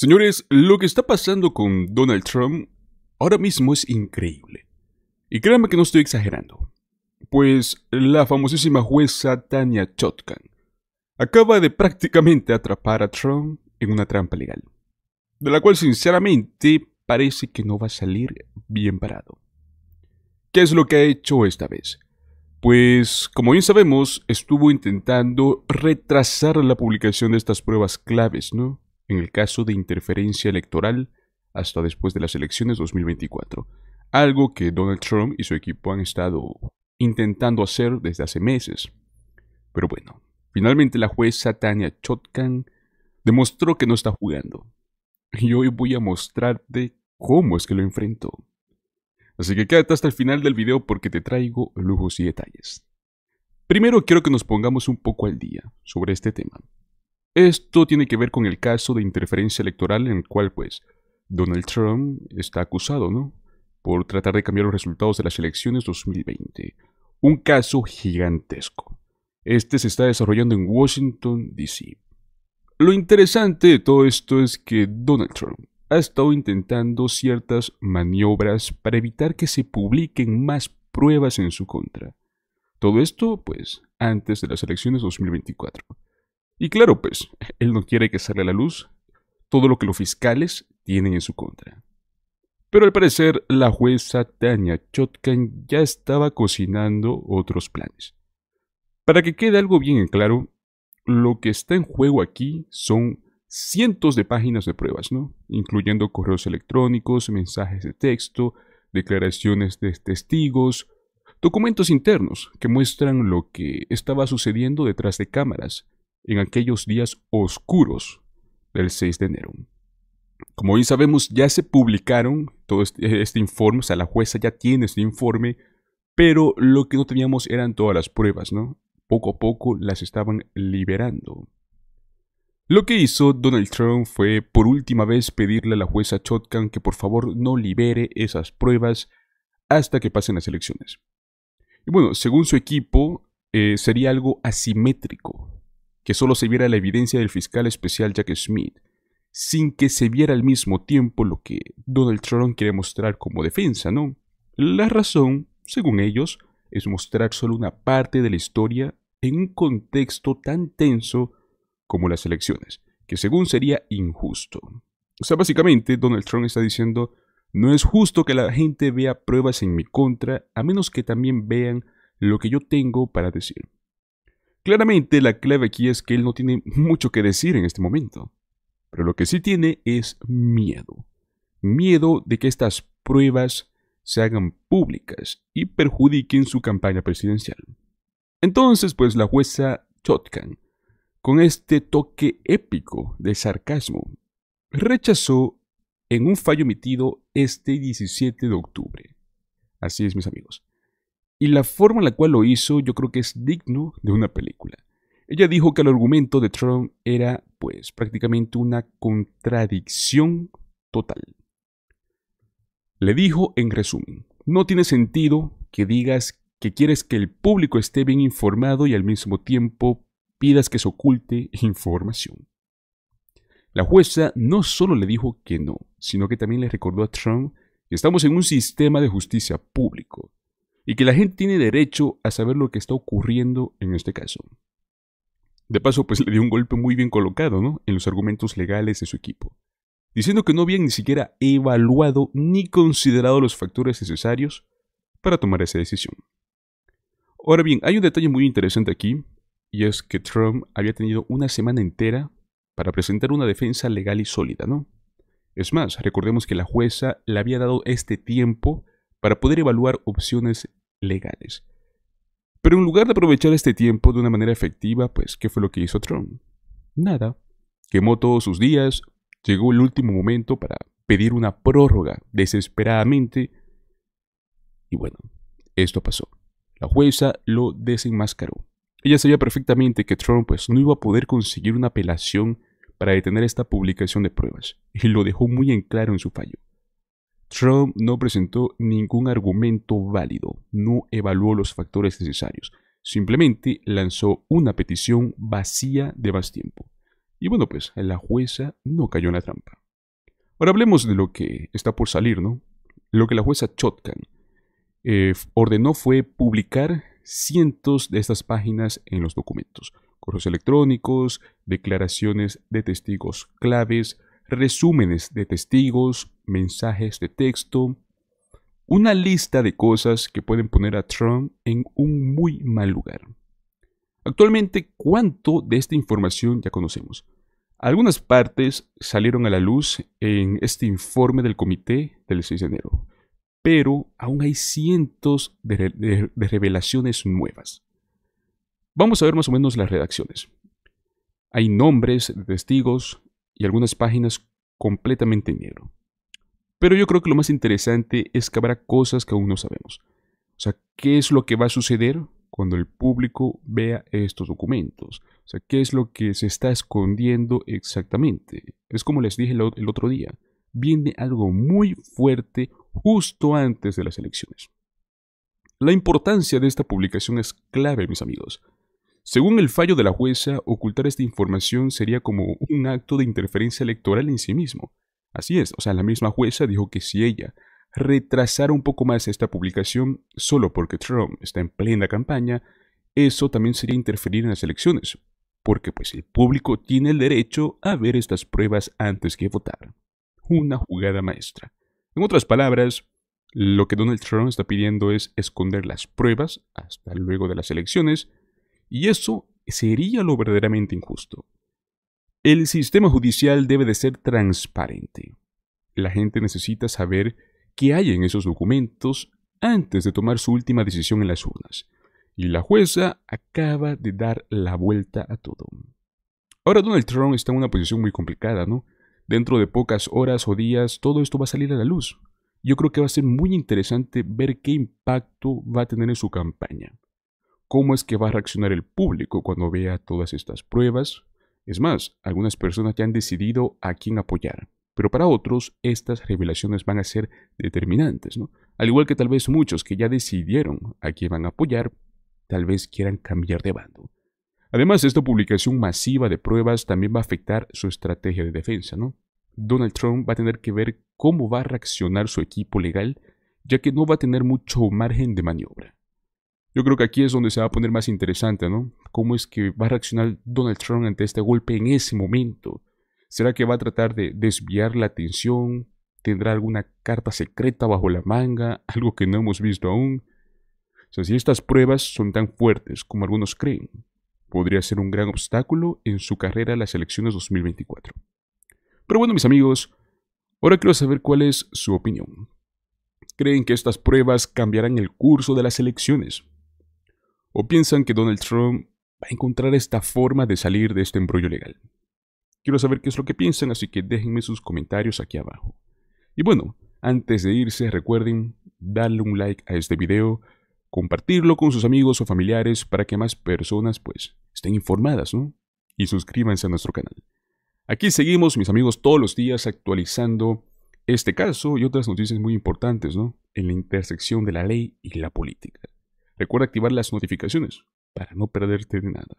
Señores, lo que está pasando con Donald Trump ahora mismo es increíble. Y créanme que no estoy exagerando. Pues la famosísima jueza Tania Chotkan acaba de prácticamente atrapar a Trump en una trampa legal. De la cual sinceramente parece que no va a salir bien parado. ¿Qué es lo que ha hecho esta vez? Pues, como bien sabemos, estuvo intentando retrasar la publicación de estas pruebas claves, ¿no? en el caso de interferencia electoral hasta después de las elecciones 2024, algo que Donald Trump y su equipo han estado intentando hacer desde hace meses. Pero bueno, finalmente la jueza Tania Chotkan demostró que no está jugando. Y hoy voy a mostrarte cómo es que lo enfrentó. Así que quédate hasta el final del video porque te traigo lujos y detalles. Primero quiero que nos pongamos un poco al día sobre este tema. Esto tiene que ver con el caso de interferencia electoral en el cual, pues, Donald Trump está acusado, ¿no? Por tratar de cambiar los resultados de las elecciones 2020. Un caso gigantesco. Este se está desarrollando en Washington, D.C. Lo interesante de todo esto es que Donald Trump ha estado intentando ciertas maniobras para evitar que se publiquen más pruebas en su contra. Todo esto, pues, antes de las elecciones 2024. Y claro, pues, él no quiere que salga a la luz todo lo que los fiscales tienen en su contra. Pero al parecer, la jueza Tania Chotkan ya estaba cocinando otros planes. Para que quede algo bien en claro, lo que está en juego aquí son cientos de páginas de pruebas, ¿no? Incluyendo correos electrónicos, mensajes de texto, declaraciones de testigos, documentos internos que muestran lo que estaba sucediendo detrás de cámaras en aquellos días oscuros del 6 de enero. Como bien sabemos, ya se publicaron todo este, este, informe, o sea, la jueza ya tiene este informe, pero lo que no teníamos eran todas las pruebas, ¿no? Poco a poco las estaban liberando. Lo que hizo Donald Trump fue por última vez pedirle a la jueza Chotkan que por favor no libere esas pruebas hasta que pasen las elecciones. Y bueno, según su equipo, eh, sería algo asimétrico, que solo se viera la evidencia del fiscal especial Jack Smith, sin que se viera al mismo tiempo lo que Donald Trump quiere mostrar como defensa, ¿no? La razón, según ellos, es mostrar solo una parte de la historia en un contexto tan tenso como las elecciones, que según sería injusto. O sea, básicamente Donald Trump está diciendo, no es justo que la gente vea pruebas en mi contra, a menos que también vean lo que yo tengo para decir. Claramente la clave aquí es que él no tiene mucho que decir en este momento, pero lo que sí tiene es miedo. Miedo de que estas pruebas se hagan públicas y perjudiquen su campaña presidencial. Entonces, pues la jueza Chotkan, con este toque épico de sarcasmo, rechazó en un fallo emitido este 17 de octubre. Así es, mis amigos. Y la forma en la cual lo hizo yo creo que es digno de una película. Ella dijo que el argumento de Trump era pues prácticamente una contradicción total. Le dijo en resumen, no tiene sentido que digas que quieres que el público esté bien informado y al mismo tiempo pidas que se oculte información. La jueza no solo le dijo que no, sino que también le recordó a Trump que estamos en un sistema de justicia público y que la gente tiene derecho a saber lo que está ocurriendo en este caso. De paso, pues le dio un golpe muy bien colocado, En los argumentos legales de su equipo, diciendo que no habían ni siquiera evaluado ni considerado los factores necesarios para tomar esa decisión. Ahora bien, hay un detalle muy interesante aquí, y es que Trump había tenido una semana entera para presentar una defensa legal y sólida, ¿no? Es más, recordemos que la jueza le había dado este tiempo para poder evaluar opciones legales. Pero en lugar de aprovechar este tiempo de una manera efectiva, pues, ¿qué fue lo que hizo Trump? Nada. Quemó todos sus días, llegó el último momento para pedir una prórroga desesperadamente. Y bueno, esto pasó. La jueza lo desenmascaró. Ella sabía perfectamente que Trump pues, no iba a poder conseguir una apelación para detener esta publicación de pruebas, y lo dejó muy en claro en su fallo. Trump no presentó ningún argumento válido, no evaluó los factores necesarios, simplemente lanzó una petición vacía de más tiempo. Y bueno, pues la jueza no cayó en la trampa. Ahora hablemos de lo que está por salir, ¿no? Lo que la jueza Chotkan eh, ordenó fue publicar cientos de estas páginas en los documentos, correos electrónicos, declaraciones de testigos claves, resúmenes de testigos, mensajes de texto, una lista de cosas que pueden poner a Trump en un muy mal lugar. Actualmente, ¿cuánto de esta información ya conocemos? Algunas partes salieron a la luz en este informe del comité del 6 de enero, pero aún hay cientos de, revelaciones nuevas. Vamos a ver más o menos las redacciones. Hay nombres de testigos y algunas páginas completamente en negro. Pero yo creo que lo más interesante es que habrá cosas que aún no sabemos. O sea, ¿qué es lo que va a suceder cuando el público vea estos documentos? O sea, ¿qué es lo que se está escondiendo exactamente? Es como les dije el otro día, viene algo muy fuerte justo antes de las elecciones. La importancia de esta publicación es clave, mis amigos. Según el fallo de la jueza, ocultar esta información sería como un acto de interferencia electoral en sí mismo. Así es, o sea, la misma jueza dijo que si ella retrasara un poco más esta publicación solo porque Trump está en plena campaña, eso también sería interferir en las elecciones, porque pues el público tiene el derecho a ver estas pruebas antes que votar. Una jugada maestra. En otras palabras, lo que Donald Trump está pidiendo es esconder las pruebas hasta luego de las elecciones, y eso sería lo verdaderamente injusto. El sistema judicial debe de ser transparente. La gente necesita saber qué hay en esos documentos antes de tomar su última decisión en las urnas. Y la jueza acaba de dar la vuelta a todo. Ahora Donald Trump está en una posición muy complicada, ¿no? Dentro de pocas horas o días todo esto va a salir a la luz. Yo creo que va a ser muy interesante ver qué impacto va a tener en su campaña. ¿Cómo es que va a reaccionar el público cuando vea todas estas pruebas? Es más, algunas personas ya han decidido a quién apoyar, pero para otros estas revelaciones van a ser determinantes, ¿no? Al igual que tal vez muchos que ya decidieron a quién van a apoyar, tal vez quieran cambiar de bando. Además, esta publicación masiva de pruebas también va a afectar su estrategia de defensa, ¿no? Donald Trump va a tener que ver cómo va a reaccionar su equipo legal, ya que no va a tener mucho margen de maniobra. Yo creo que aquí es donde se va a poner más interesante, ¿no? ¿Cómo es que va a reaccionar Donald Trump ante este golpe en ese momento? ¿Será que va a tratar de desviar la atención? ¿Tendrá alguna carta secreta bajo la manga? Algo que no hemos visto aún. O sea, si estas pruebas son tan fuertes como algunos creen, podría ser un gran obstáculo en su carrera en las elecciones 2024. Pero bueno, mis amigos, ahora quiero saber cuál es su opinión. ¿Creen que estas pruebas cambiarán el curso de las elecciones? ¿O piensan que Donald Trump va a encontrar esta forma de salir de este embrollo legal? Quiero saber qué es lo que piensan, así que déjenme sus comentarios aquí abajo. Y bueno, antes de irse, recuerden darle un like a este video, compartirlo con sus amigos o familiares para que más personas pues estén informadas, ¿no? Y suscríbanse a nuestro canal. Aquí seguimos, mis amigos, todos los días actualizando este caso y otras noticias muy importantes, ¿no? En la intersección de la ley y la política. Recuerda activar las notificaciones para no perderte de nada.